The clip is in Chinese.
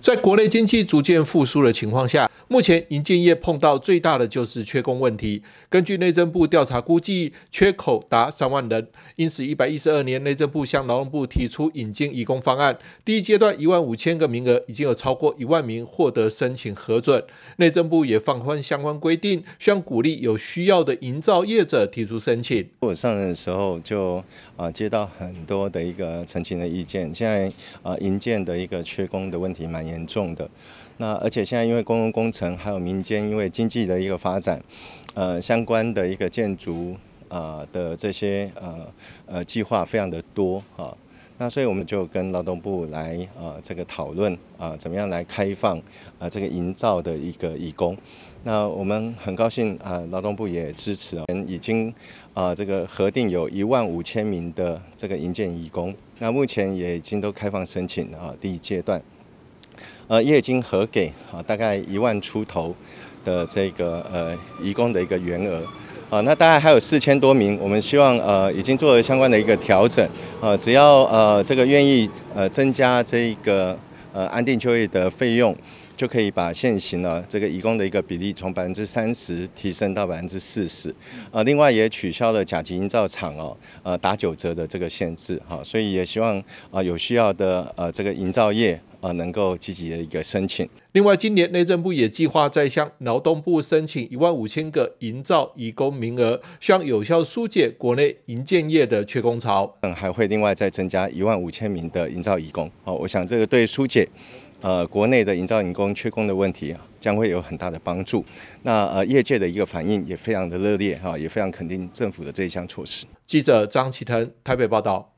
在国内经济逐渐复苏的情况下，目前银建业碰到最大的就是缺工问题。根据内政部调查估计，缺口达三万人。因此，一百一十二年内政部向劳动部提出引进移工方案，第一阶段一万五千个名额已经有超过一万名获得申请核准。内政部也放宽相关规定，希望鼓励有需要的营造业者提出申请。我上任的时候就啊接到很多的一个澄清的意见，现在啊银建的一个缺工的问题蛮。严重的，那而且现在因为公共工程还有民间，因为经济的一个发展，呃，相关的一个建筑啊的这些呃呃计划非常的多啊，那所以我们就跟劳动部来啊这个讨论啊怎么样来开放啊这个营造的一个义工。那我们很高兴啊，劳动部也支持，已经啊这个核定有一万五千名的这个营建义工，那目前也已经都开放申请啊第一阶段。呃，业经核给啊，大概一万出头的这个呃，移工的一个原额啊，那大概还有四千多名，我们希望呃，已经做了相关的一个调整啊，只要呃这个愿意呃增加这个呃安定就业的费用，就可以把现行的这个移工的一个比例从百分之三十提升到百分之四十啊，另外也取消了甲级营造厂哦呃打九折的这个限制哈，所以也希望啊有需要的呃这个营造业。呃，能够积极的一个申请。另外，今年内政部也计划再向劳动部申请一万五千个营造义工名额，希望有效疏解国内营建业的缺工潮。嗯，还会另外再增加一万五千名的营造义工。哦，我想这个对疏解呃国内的营造义工缺工的问题，将会有很大的帮助。那呃，业界的一个反应也非常的热烈哈，也非常肯定政府的这一项措施。记者张其腾台北报道。